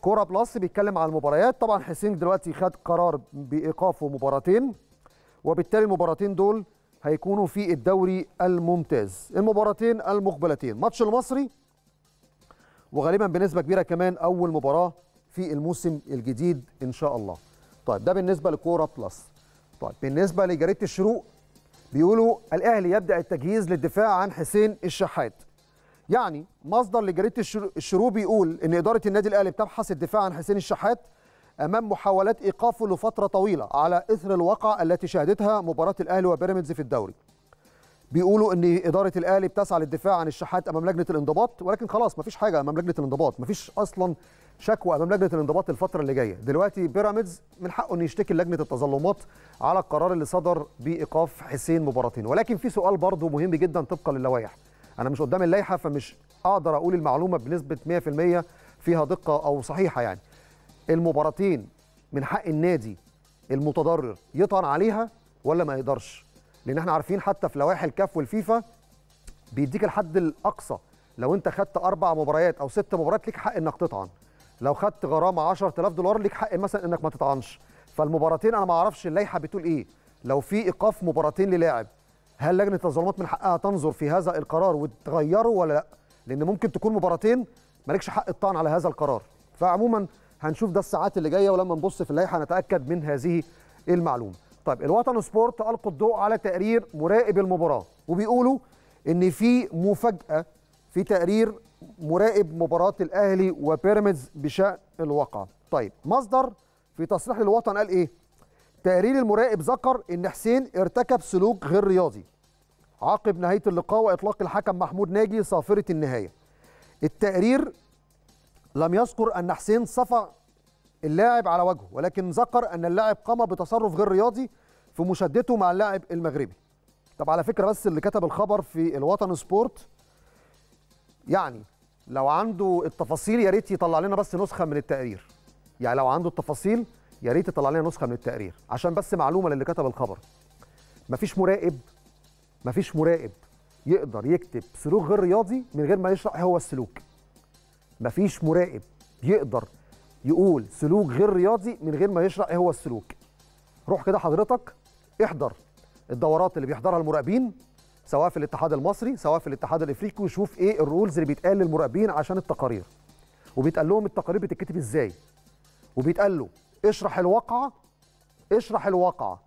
كوره بلس بيتكلم على المباريات طبعا حسين دلوقتي خد قرار بايقافه مباراتين وبالتالي المباراتين دول هيكونوا في الدوري الممتاز المباراتين المقبلتين ماتش المصري وغالبا بنسبه كبيره كمان اول مباراه في الموسم الجديد ان شاء الله طيب ده بالنسبه لكوره بلس طيب بالنسبه لجريده الشروق بيقولوا الاهلي يبدا التجهيز للدفاع عن حسين الشحات يعني مصدر لجريده الشروق بيقول ان اداره النادي الاهلي بتبحث الدفاع عن حسين الشحات أمام محاولات إيقافه لفترة طويلة على إثر الواقع التي شهدتها مباراة الأهلي وبيراميدز في الدوري بيقولوا ان اداره الاهلي بتسعى للدفاع عن الشحات امام لجنه الانضباط ولكن خلاص مفيش حاجه امام لجنه الانضباط مفيش اصلا شكوى امام لجنه الانضباط الفتره اللي جايه دلوقتي بيراميدز من حقه انه يشتكي لجنه التظلمات على القرار اللي صدر بايقاف حسين مباراتين ولكن في سؤال برضه مهم جدا طبقا للوائح انا مش قدام اللائحه فمش اقدر اقول المعلومه بنسبه 100% فيها دقه او صحيحه يعني المباراتين من حق النادي المتضرر يطعن عليها ولا ما يقدرش لان احنا عارفين حتى في لوائح الكاف والفيفا بيديك الحد الاقصى لو انت خدت اربع مباريات او ست مباريات ليك حق انك تطعن لو خدت غرامه 10000 دولار ليك حق مثلا انك ما تطعنش فالمباراتين انا ما اعرفش اللائحه بتقول ايه لو في ايقاف مباراتين للاعب هل لجنه التظلمات من حقها تنظر في هذا القرار وتغيره ولا لا لان ممكن تكون مباراتين مالكش حق الطعن على هذا القرار فعموما هنشوف ده الساعات اللي جايه ولما نبص في اللائحه نتاكد من هذه المعلومه طيب الوطن سبورت القوا الضوء على تقرير مراقب المباراه وبيقولوا ان في مفاجاه في تقرير مراقب مباراه الاهلي وبيراميدز بشان الواقعه طيب مصدر في تصريح للوطن قال ايه تقرير المراقب ذكر ان حسين ارتكب سلوك غير رياضي عقب نهايه اللقاء واطلاق الحكم محمود ناجي صافره النهايه التقرير لم يذكر أن حسين صفى اللاعب على وجهه ولكن ذكر أن اللاعب قام بتصرف غير رياضي في مشادته مع اللاعب المغربي طب على فكرة بس اللي كتب الخبر في الوطن سبورت يعني لو عنده التفاصيل يا ريت يطلع لنا بس نسخة من التقرير يعني لو عنده التفاصيل يا ريت يطلع لنا نسخة من التقرير عشان بس معلومة للي كتب الخبر مفيش مراقب مفيش مراقب يقدر يكتب سلوك غير رياضي من غير ما يشرح هو السلوك مفيش مراقب يقدر يقول سلوك غير رياضي من غير ما يشرح ايه هو السلوك روح كده حضرتك احضر الدورات اللي بيحضرها المراقبين سواء في الاتحاد المصري سواء في الاتحاد الافريقي وشوف ايه الرولز اللي بيتقال للمراقبين عشان التقارير وبيتقال لهم التقارير بتتكتب ازاي وبيتقال له اشرح الواقعه اشرح الواقعه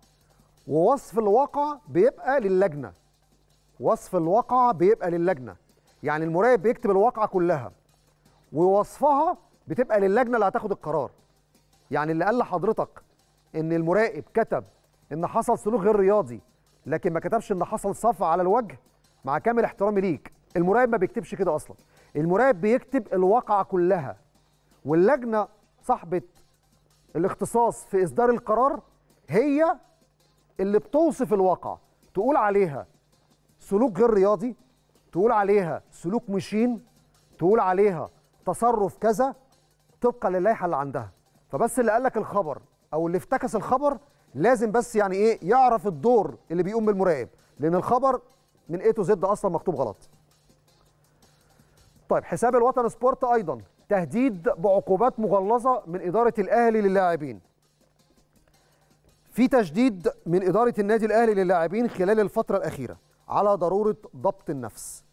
ووصف الواقعه بيبقى للجنه وصف الواقعه بيبقى للجنه يعني المراقب بيكتب الواقعه كلها ووصفها بتبقى للجنه اللي هتاخد القرار يعني اللي قال لحضرتك ان المراقب كتب ان حصل سلوك غير رياضي لكن ما كتبش ان حصل صفع على الوجه مع كامل احترامي ليك المراقب ما بيكتبش كده اصلا المراقب بيكتب الواقعه كلها واللجنه صاحبه الاختصاص في اصدار القرار هي اللي بتوصف الواقعه تقول عليها سلوك غير رياضي تقول عليها سلوك مشين تقول عليها تصرف كذا طبقا للائحه اللي عندها فبس اللي قال لك الخبر او اللي افتكس الخبر لازم بس يعني ايه يعرف الدور اللي بيقوم بالمراقب لان الخبر من ايه تو زد اصلا مكتوب غلط طيب حساب الوطن سبورت ايضا تهديد بعقوبات مغلظه من اداره الاهلي للاعبين في تشديد من اداره النادي الاهلي للاعبين خلال الفتره الاخيره على ضروره ضبط النفس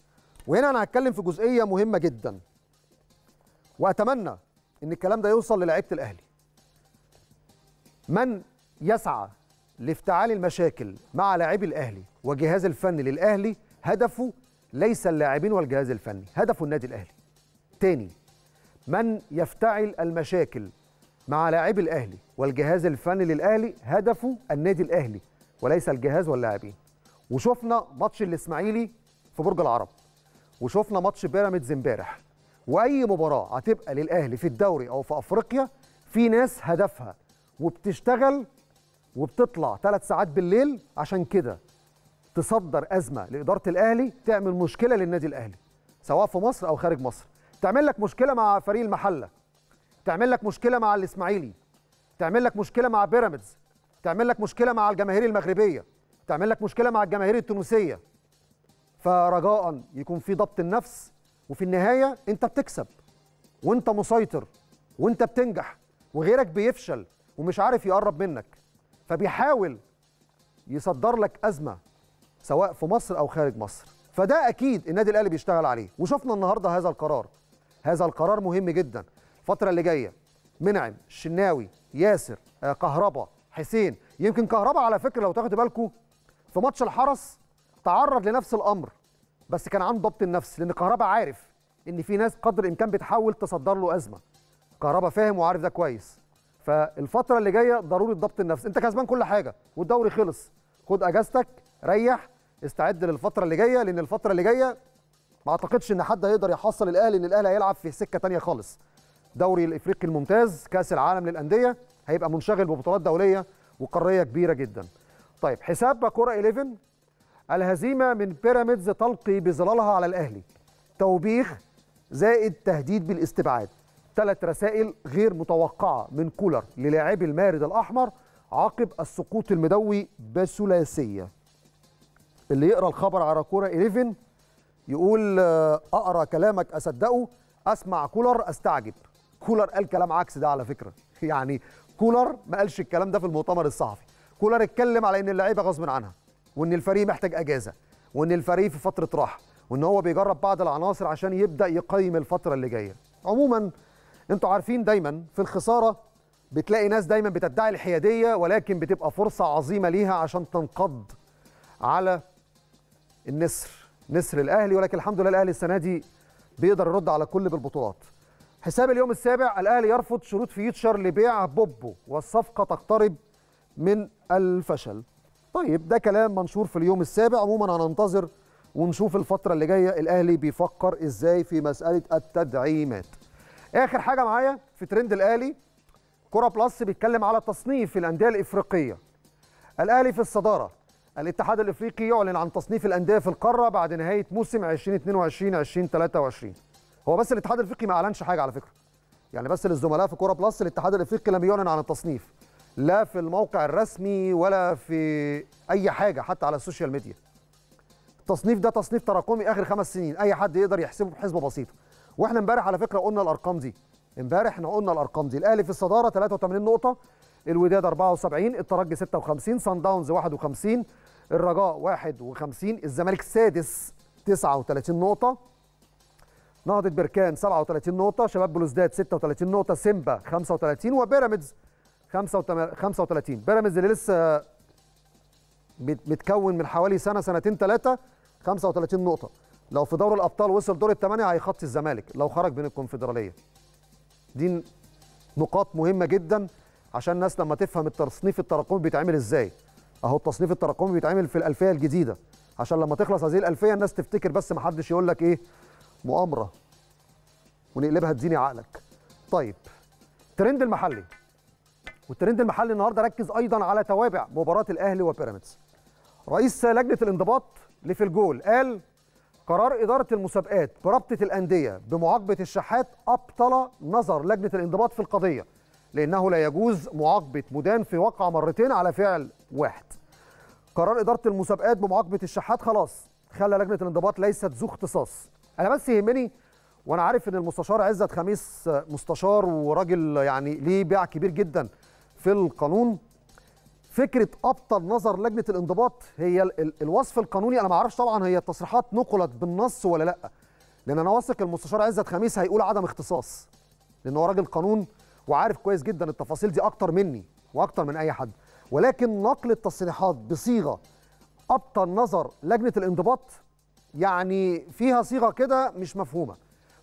وهنا انا هتكلم في جزئيه مهمه جدا واتمنى ان الكلام ده يوصل للعيبه الاهلي من يسعى لافتعال المشاكل مع لاعبي الاهلي وجهاز الفن للاهلي هدفه ليس اللاعبين والجهاز الفني هدفه النادي الاهلي تاني من يفتعل المشاكل مع لاعبي الاهلي والجهاز الفني للاهلي هدفه النادي الاهلي وليس الجهاز واللاعبين وشفنا ماتش الاسماعيلي في برج العرب وشفنا ماتش بيراميدز امبارح واي مباراه هتبقى للاهلي في الدوري او في افريقيا في ناس هدفها وبتشتغل وبتطلع ثلاث ساعات بالليل عشان كده تصدر ازمه لاداره الاهلي تعمل مشكله للنادي الاهلي سواء في مصر او خارج مصر تعمل لك مشكله مع فريق المحله تعمل لك مشكله مع الاسماعيلي تعمل لك مشكله مع بيراميدز تعمل لك مشكله مع الجماهير المغربيه تعمل لك مشكله مع الجماهير التونسيه فرجاء يكون في ضبط النفس وفي النهايه انت بتكسب وانت مسيطر وانت بتنجح وغيرك بيفشل ومش عارف يقرب منك فبيحاول يصدر لك ازمه سواء في مصر او خارج مصر فده اكيد النادي الاهلي بيشتغل عليه وشفنا النهارده هذا القرار هذا القرار مهم جدا الفتره اللي جايه منعم الشناوي ياسر آه، كهربا حسين يمكن كهربا على فكره لو تاخدوا بالكم في ماتش الحرس تعرض لنفس الامر بس كان عنده ضبط النفس لان كهربا عارف ان في ناس قدر الامكان بتحاول تصدر له ازمه كهربا فاهم وعارف ده كويس فالفتره اللي جايه ضروري ضبط النفس انت كسبان كل حاجه والدوري خلص خد اجازتك ريح استعد للفتره اللي جايه لان الفتره اللي جايه ما اعتقدش ان حد هيقدر يحصل الاهلي ان الاهلي هيلعب في سكه تانية خالص دوري الافريقي الممتاز كاس العالم للانديه هيبقى منشغل ببطولات دوليه وقاريه كبيره جدا طيب حساب كوره 11 الهزيمة من بيراميدز تلقي بظلالها على الأهلي توبيخ زائد تهديد بالاستبعاد ثلاث رسائل غير متوقعة من كولر للاعبي المارد الأحمر عقب السقوط المدوي بثلاثية اللي يقرأ الخبر على كورة 11 يقول آه، أقرأ كلامك أصدقه أسمع كولر أستعجب كولر قال كلام عكس ده على فكرة [LAUGHS] يعني كولر ما قالش الكلام ده في المؤتمر الصحفي كولر اتكلم على ان اللعيبه غصب عنها وان الفريق محتاج اجازه وان الفريق في فتره راحه وان هو بيجرب بعض العناصر عشان يبدا يقيم الفتره اللي جايه عموما انتوا عارفين دايما في الخساره بتلاقي ناس دايما بتدعي الحياديه ولكن بتبقى فرصه عظيمه ليها عشان تنقض على النسر نسر الاهلي ولكن الحمد لله الاهلي السنه دي بيقدر يرد على كل بالبطولات حساب اليوم السابع الاهلي يرفض شروط فيوتشر لبيع بوبو والصفقه تقترب من الفشل طيب ده كلام منشور في اليوم السابع عموما هننتظر ونشوف الفتره اللي جايه الاهلي بيفكر ازاي في مساله التدعيمات اخر حاجه معايا في ترند الاهلي كره بلس بيتكلم على تصنيف الانديه الافريقيه الاهلي في الصداره الاتحاد الافريقي يعلن عن تصنيف الانديه في القاره بعد نهايه موسم 2022 2023 هو بس الاتحاد الافريقي ما اعلنش حاجه على فكره يعني بس للزملاء في كوره بلس الاتحاد الافريقي لم يعلن عن التصنيف لا في الموقع الرسمي ولا في اي حاجه حتى على السوشيال ميديا التصنيف ده تصنيف تراكمي اخر خمس سنين اي حد يقدر يحسبه بحسبه بسيطه واحنا امبارح على فكره قلنا الارقام دي امبارح احنا قلنا الارقام دي الاهلي في الصداره 83 نقطه الوداد 74 الترجي 56 سان داونز 51 الرجاء 51 الزمالك سادس 39 نقطه نهضه بركان 37 نقطه شباب بلوزداد 36 نقطه سيمبا 35 وبيراميدز 35 بيراميدز اللي لسه متكون من حوالي سنه سنتين ثلاثه 35 نقطه لو في دوري الابطال وصل دور الثمانيه هيخطي الزمالك لو خرج من الكونفدراليه دي نقاط مهمه جدا عشان الناس لما تفهم التصنيف التراكمي بيتعمل ازاي اهو التصنيف التراكمي بيتعمل في الالفيه الجديده عشان لما تخلص هذه الالفيه الناس تفتكر بس ما حدش يقول لك ايه مؤامره ونقلبها تديني عقلك طيب ترند المحلي والترند المحلي النهارده ركز ايضا على توابع مباراه الاهلي وبيراميدز. رئيس لجنه الانضباط لفي الجول قال قرار اداره المسابقات برابطه الانديه بمعاقبه الشحات ابطل نظر لجنه الانضباط في القضيه لانه لا يجوز معاقبه مدان في وقع مرتين على فعل واحد. قرار اداره المسابقات بمعاقبه الشحات خلاص خلى لجنه الانضباط ليست ذو اختصاص. انا بس يهمني وانا عارف ان المستشار عزت خميس مستشار وراجل يعني ليه باع كبير جدا في القانون فكره ابطل نظر لجنه الانضباط هي الوصف القانوني انا ما اعرفش طبعا هي التصريحات نقلت بالنص ولا لا لان انا واثق المستشار عزت خميس هيقول عدم اختصاص لان هو راجل قانون وعارف كويس جدا التفاصيل دي اكتر مني واكتر من اي حد ولكن نقل التصريحات بصيغه ابطل نظر لجنه الانضباط يعني فيها صيغه كده مش مفهومه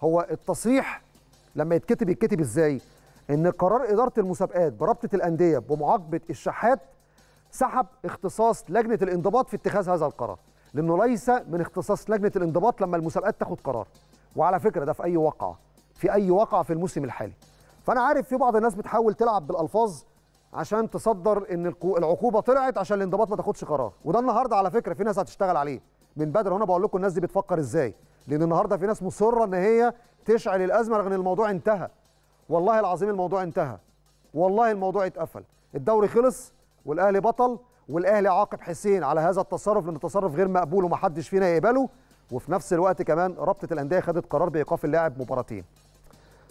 هو التصريح لما يتكتب يتكتب ازاي ان قرار اداره المسابقات برابطه الانديه بمعاقبه الشحات سحب اختصاص لجنه الانضباط في اتخاذ هذا القرار لانه ليس من اختصاص لجنه الانضباط لما المسابقات تاخد قرار وعلى فكره ده في اي واقعه في اي واقعه في الموسم الحالي فانا عارف في بعض الناس بتحاول تلعب بالالفاظ عشان تصدر ان العقوبه طلعت عشان الانضباط ما تاخدش قرار وده النهارده على فكره في ناس هتشتغل عليه من بدري وانا بقول لكم الناس دي بتفكر ازاي لان النهارده في ناس مصره ان هي تشعل الازمه رغم ان الموضوع انتهى والله العظيم الموضوع انتهى والله الموضوع اتقفل الدوري خلص والاهلي بطل والاهلي عاقب حسين على هذا التصرف لان التصرف غير مقبول ومحدش فينا يقبله وفي نفس الوقت كمان رابطه الانديه خدت قرار بايقاف اللاعب مباراتين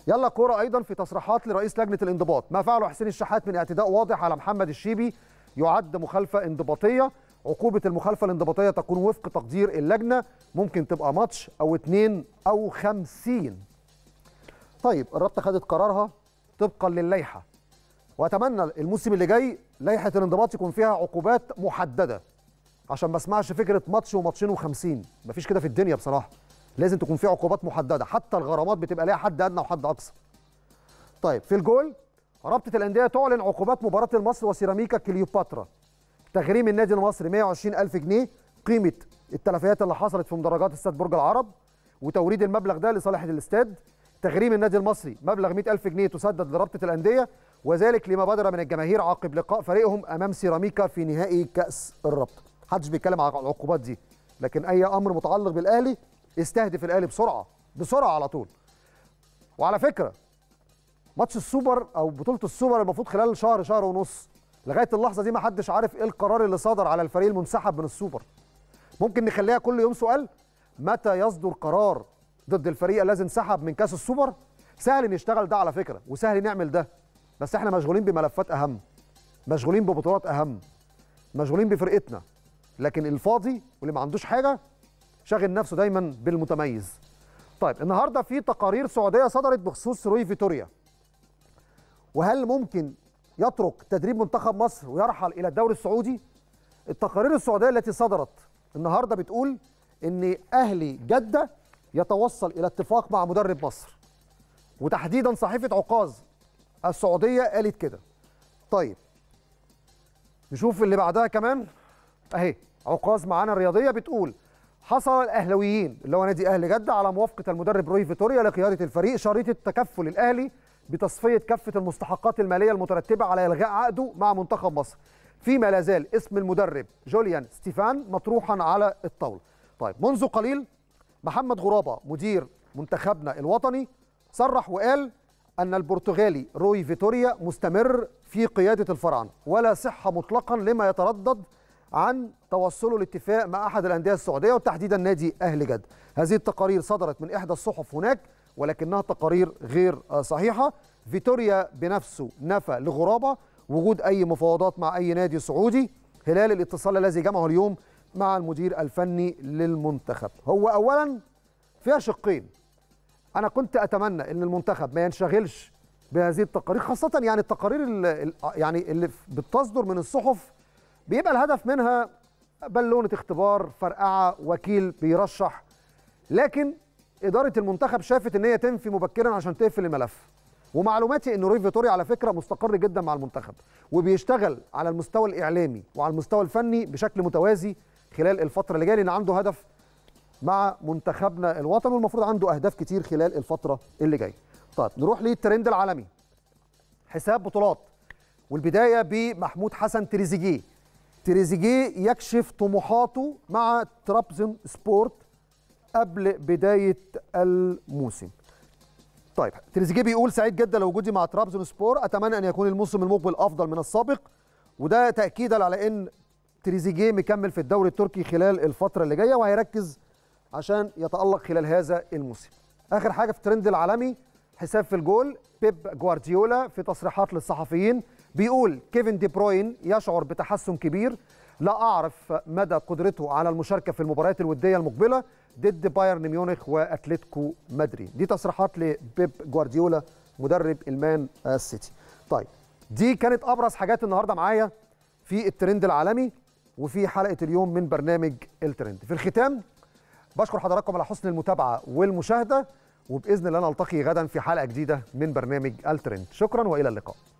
يلا كوره ايضا في تصريحات لرئيس لجنه الانضباط ما فعله حسين الشحات من اعتداء واضح على محمد الشيبي يعد مخالفه انضباطيه عقوبه المخالفه الانضباطيه تكون وفق تقدير اللجنه ممكن تبقى ماتش او اتنين او خمسين طيب الرابطه خدت قرارها طبقا للائحه واتمنى الموسم اللي جاي لائحه الانضباط يكون فيها عقوبات محدده عشان ما اسمعش فكره ماتش وماتشين و50 مفيش كده في الدنيا بصراحه لازم تكون في عقوبات محدده حتى الغرامات بتبقى ليها حد ادنى وحد اقصى طيب في الجول رابطه الانديه تعلن عقوبات مباراه المصري وسيراميكا كليوباترا تغريم النادي المصري 120000 جنيه قيمه التلفيات اللي حصلت في مدرجات استاد برج العرب وتوريد المبلغ ده لصالحه الاستاد تغريم النادي المصري مبلغ 100000 جنيه تسدد لرابطة الأندية وذلك لما بدر من الجماهير عقب لقاء فريقهم أمام سيراميكا في نهائي كأس الرابطة محدش بيتكلم على العقوبات دي لكن أي أمر متعلق بالأهلي استهدف الأهلي بسرعة بسرعة على طول وعلى فكرة ماتش السوبر أو بطولة السوبر المفروض خلال شهر شهر ونص لغاية اللحظة دي ما حدش عارف إيه القرار اللي صدر على الفريق المنسحب من السوبر ممكن نخليها كل يوم سؤال متى يصدر قرار ضد الفريق الذي انسحب من كاس السوبر سهل نشتغل ده على فكره وسهل نعمل ده بس احنا مشغولين بملفات اهم مشغولين ببطولات اهم مشغولين بفرقتنا لكن الفاضي واللي ما عندوش حاجه شاغل نفسه دايما بالمتميز طيب النهارده في تقارير سعوديه صدرت بخصوص روي فيتوريا وهل ممكن يترك تدريب منتخب مصر ويرحل الى الدوري السعودي التقارير السعوديه التي صدرت النهارده بتقول ان اهلي جده يتوصل الى اتفاق مع مدرب مصر وتحديدا صحيفه عكاظ السعوديه قالت كده طيب نشوف اللي بعدها كمان اهي عكاظ معانا الرياضيه بتقول حصل الاهلاويين اللي هو نادي اهلي جده على موافقه المدرب روي فيتوريا لقياده الفريق شريط التكفل الاهلي بتصفيه كافه المستحقات الماليه المترتبه على الغاء عقده مع منتخب مصر فيما لا زال اسم المدرب جوليان ستيفان مطروحا على الطاوله طيب منذ قليل محمد غرابه مدير منتخبنا الوطني صرح وقال ان البرتغالي روي فيتوريا مستمر في قياده الفرعنه ولا صحه مطلقا لما يتردد عن توصله لاتفاق مع احد الانديه السعوديه وتحديدا نادي اهل جد هذه التقارير صدرت من احدى الصحف هناك ولكنها تقارير غير صحيحه فيتوريا بنفسه نفى لغرابه وجود اي مفاوضات مع اي نادي سعودي خلال الاتصال الذي جمعه اليوم مع المدير الفني للمنتخب هو اولا فيها شقين انا كنت اتمنى ان المنتخب ما ينشغلش بهذه التقارير خاصه يعني التقارير اللي يعني اللي بتصدر من الصحف بيبقى الهدف منها بالونه اختبار فرقعه وكيل بيرشح لكن اداره المنتخب شافت ان هي تنفي مبكرا عشان تقفل الملف ومعلوماتي ان روي فيتوري على فكره مستقر جدا مع المنتخب وبيشتغل على المستوى الاعلامي وعلى المستوى الفني بشكل متوازي خلال الفتره اللي جايه لان عنده هدف مع منتخبنا الوطني والمفروض عنده اهداف كتير خلال الفتره اللي جايه. طيب نروح للترند العالمي. حساب بطولات والبدايه بمحمود حسن تريزيجيه. تريزيجيه يكشف طموحاته مع ترابزون سبورت قبل بدايه الموسم. طيب تريزيجيه بيقول سعيد جدا لوجودي مع ترابزون سبور اتمنى ان يكون الموسم المقبل افضل من السابق وده تاكيدا على ان تريزيجيه مكمل في الدوري التركي خلال الفتره اللي جايه وهيركز عشان يتالق خلال هذا الموسم اخر حاجه في الترند العالمي حساب في الجول بيب جوارديولا في تصريحات للصحفيين بيقول كيفن دي بروين يشعر بتحسن كبير لا اعرف مدى قدرته على المشاركه في المباريات الوديه المقبله ضد بايرن ميونخ واتلتيكو مدريد دي تصريحات لبيب جوارديولا مدرب المان السيتي طيب دي كانت ابرز حاجات النهارده معايا في الترند العالمي وفي حلقه اليوم من برنامج الترند في الختام بشكر حضراتكم على حسن المتابعه والمشاهده وباذن الله نلتقي غدا في حلقه جديده من برنامج الترند شكرا والى اللقاء